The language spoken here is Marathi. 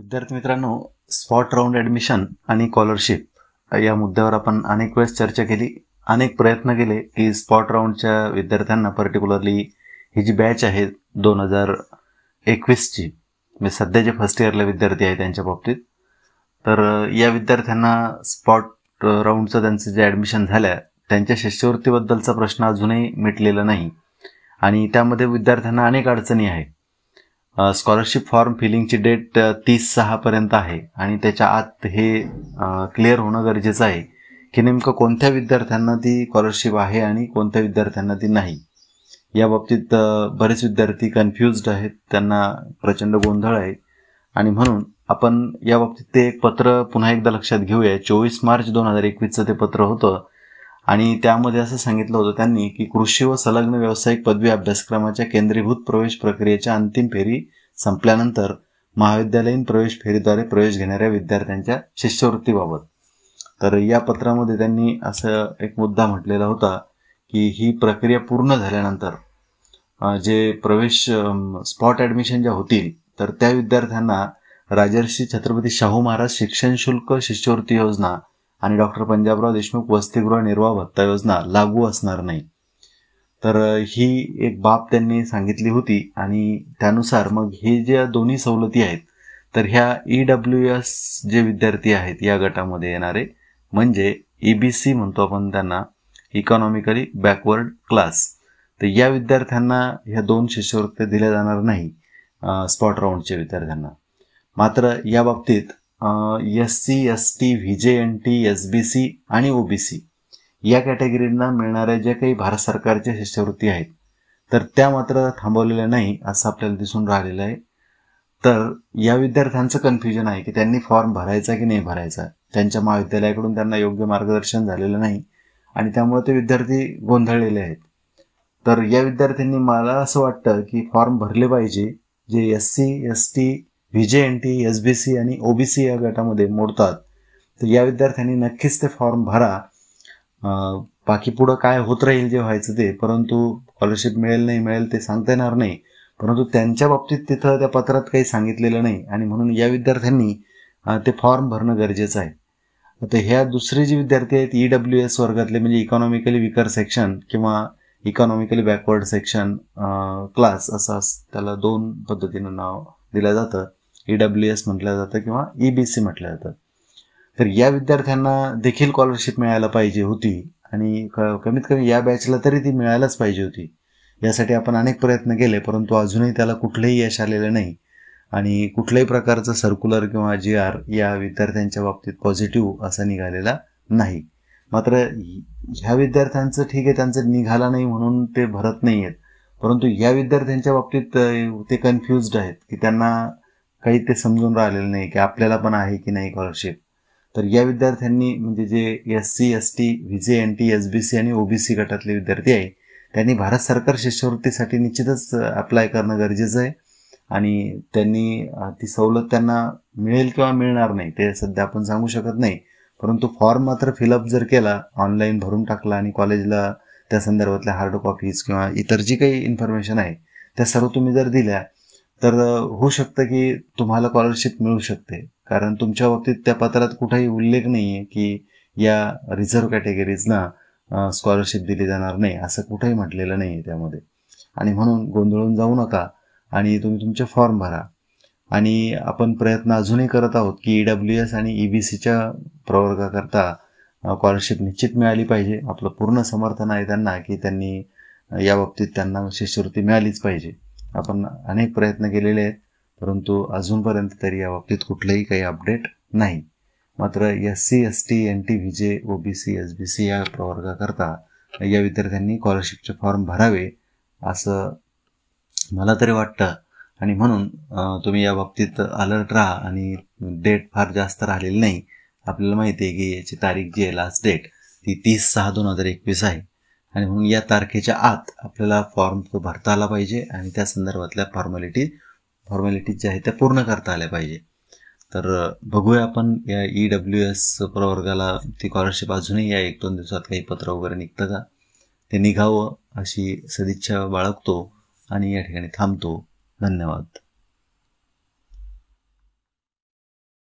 विद्यार्थी मित्रांनो स्पॉट राऊंड ऍडमिशन आणि स्कॉलरशिप या मुद्द्यावर आपण अनेक वेळेस चर्चा केली अनेक प्रयत्न केले की स्पॉट राऊंडच्या विद्यार्थ्यांना पर्टिक्युलरली ही जी बॅच आहे दोन हजार एकवीसची म्हणजे सध्या जे फर्स्ट इयरला विद्यार्थी आहे त्यांच्या बाबतीत तर या विद्यार्थ्यांना स्पॉट राऊंडचं त्यांचं जे ॲडमिशन झाल्या त्यांच्या शिष्यवृत्तीबद्दलचा प्रश्न अजूनही मिटलेला नाही आणि त्यामध्ये विद्यार्थ्यांना अनेक अडचणी आहेत स्कॉलरशिप फॉर्म फिलिंगची डेट तीस सहापर्यंत आहे आणि त्याच्या आत हे क्लिअर होणं गरजेचं आहे की नेमकं कोणत्या विद्यार्थ्यांना ती स्कॉलरशिप आहे आणि कोणत्या विद्यार्थ्यांना ती नाही या बाबतीत बरेच विद्यार्थी कन्फ्युज्ड आहेत त्यांना प्रचंड गोंधळ आहे आणि म्हणून आपण या बाबतीत ते एक पत्र पुन्हा एकदा लक्षात घेऊया चोवीस मार्च दोन हजार एकवीसचं ते पत्र होतं आणि त्यामध्ये असं सांगितलं होतं त्यांनी की कृषी व संलग्न व्यावसायिक पदवी अभ्यासक्रमाच्या केंद्रीभूत प्रवेश प्रक्रियेच्या अंतिम फेरी संपल्यानंतर महाविद्यालयीन प्रवेश फेरीद्वारे प्रवेश घेणाऱ्या विद्यार्थ्यांच्या शिष्यवृत्तीबाबत तर या पत्रामध्ये त्यांनी असं एक मुद्दा म्हटलेला होता की ही प्रक्रिया पूर्ण झाल्यानंतर जे प्रवेश स्पॉट ॲडमिशन ज्या होतील तर त्या विद्यार्थ्यांना राजर्षी छत्रपती शाहू महाराज शिक्षण शुल्क शिष्यवृत्ती योजना आणि डॉक्टर पंजाबराव देशमुख वसतिगृह निर्वाह भत्ता योजना लागू असणार नाही तर ही एक बाब त्यांनी सांगितली होती आणि त्यानुसार मग हे ज्या दोन्ही सवलती आहेत तर ह्या ई डब्ल्यू एस जे विद्यार्थी आहेत या गटामध्ये येणारे म्हणजे ई बी सी म्हणतो आपण त्यांना इकॉनॉमिकली बॅकवर्ड क्लास तर या विद्यार्थ्यांना ह्या दोन शिष्यवृत्त्या दिल्या जाणार नाही स्पॉट राऊंडच्या विद्यार्थ्यांना मात्र या बाबतीत S C S T V J N T S B C आणि ओबीसी या कॅटेगरींना मिळणाऱ्या ज्या काही भारत सरकारच्या शिष्यवृत्ती आहेत तर त्या मात्र थांबवलेल्या नाही असं आपल्याला दिसून राहिलेलं आहे तर या विद्यार्थ्यांचं कन्फ्युजन आहे की त्यांनी फॉर्म भरायचा की नाही भरायचा त्यांच्या महाविद्यालयाकडून त्यांना योग्य मार्गदर्शन झालेलं नाही आणि त्यामुळे ते विद्यार्थी गोंधळलेले आहेत तर या विद्यार्थ्यांनी मला असं वाटतं की फॉर्म भरले पाहिजे जे S C S T V J N T S B C आणि ओबीसी या गटामध्ये मोडतात तर या विद्यार्थ्यांनी नक्कीच ते फॉर्म भरा बाकी पुढं काय होत राहील जे व्हायचं ते परंतु स्कॉलरशिप मिळेल नाही मिळेल ते सांगता येणार नाही परंतु त्यांच्या बाबतीत तिथं त्या पत्रात काही सांगितलेलं नाही आणि म्हणून या विद्यार्थ्यांनी ते फॉर्म भरणं गरजेचं आहे आता ह्या दुसरे जे विद्यार्थी आहेत ई डब्ल्यू एस वर्गातले म्हणजे इकॉनॉमिकली विकर सेक्शन किंवा इकॉनॉमिकली बॅकवर्ड सेक्शन क्लास असं त्याला दोन पद्धतीनं नाव दिलं जातं ई डब्ल्यू एस म्हटलं जातं किंवा ई बी सी म्हटलं जातं तर या विद्यार्थ्यांना देखील स्कॉलरशिप मिळायला पाहिजे होती आणि कमीत कमी या बॅचला तरी ती मिळायलाच पाहिजे होती यासाठी आपण अनेक प्रयत्न केले परंतु अजूनही त्याला कुठलंही यश आलेलं नाही आणि कुठल्याही प्रकारचं सर्क्युलर किंवा जी आर या विद्यार्थ्यांच्या बाबतीत पॉझिटिव्ह असा निघालेला नाही मात्र ह्या विद्यार्थ्यांचं ठीक आहे त्यांचं निघाला नाही म्हणून ते भरत नाही आहेत परंतु या विद्यार्थ्यांच्या बाबतीत ते कन्फ्युज्ड आहेत की त्यांना काही ते समजून राहिलेलं नाही की आपल्याला पण आहे की नाही स्कॉलरशिप तर या विद्यार्थ्यांनी म्हणजे जे S C S T V J N T S B C आणि ओबीसी गटातले विद्यार्थी आहे त्यांनी भारत सरकार शिष्यवृत्तीसाठी निश्चितच अप्लाय करणं गरजेचं आहे आणि त्यांनी ती सवलत त्यांना मिळेल किंवा मिळणार नाही ते सध्या आपण सांगू शकत नाही परंतु फॉर्म मात्र फिलअप जर केला ऑनलाईन भरून टाकला आणि कॉलेजला त्या संदर्भातल्या हार्ड कॉपीज किंवा इतर जी काही इन्फॉर्मेशन आहे त्या सर्व तुम्ही जर दिल्या तर होऊ शकतं की तुम्हाला स्कॉलरशिप मिळू शकते कारण तुमच्या बाबतीत त्या पत्रात कुठेही उल्लेख नाही आहे की या रिझर्व कॅटेगरीजना स्कॉलरशिप दिली जाणार नाही असं कुठेही म्हटलेलं नाही आहे त्यामध्ये आणि म्हणून गोंधळून जाऊ नका आणि तुम्ही तुमचे फॉर्म भरा आणि आपण प्रयत्न अजूनही करत आहोत की ई डब्ल्यू एस आणि ई e बी सीच्या प्रवर्गाकरता स्कॉलरशिप निश्चित मिळाली पाहिजे आपलं पूर्ण समर्थन आहे त्यांना की त्यांनी या बाबतीत त्यांना शिष्यवृत्ती मिळालीच पाहिजे आपण अनेक प्रयत्न केलेले आहेत परंतु अजूनपर्यंत तरी या बाबतीत कुठलंही काही अपडेट नाही मात्र S C S T N T V J O B C S B C या प्रवर्गाकरता या विद्यार्थ्यांनी स्कॉलरशिपचे फॉर्म भरावे असं मला तरी वाटतं आणि म्हणून तुम्ही या बाबतीत अलर्ट राहा आणि डेट फार जास्त राहिलेली नाही आपल्याला माहिती आहे की याची तारीख जी आहे लास्ट डेट ती तीस सहा दोन हजार एकवीस आहे आणि म्हणून या तारखेच्या आत आपल्याला फॉर्म तो भरता आला पाहिजे आणि त्या संदर्भातल्या फॉर्मॅलिटी फॉर्मॅलिटीज ज्या आहेत त्या पूर्ण करता आल्या पाहिजे तर बघूया आपण या ई डब्ल्यू एस प्रवर्गाला ती स्कॉलरशिप अजूनही या एक दोन दिवसात काही पत्र वगैरे निघतं का ते निघावं अशी सदिच्छा बाळगतो आणि या ठिकाणी थांबतो धन्यवाद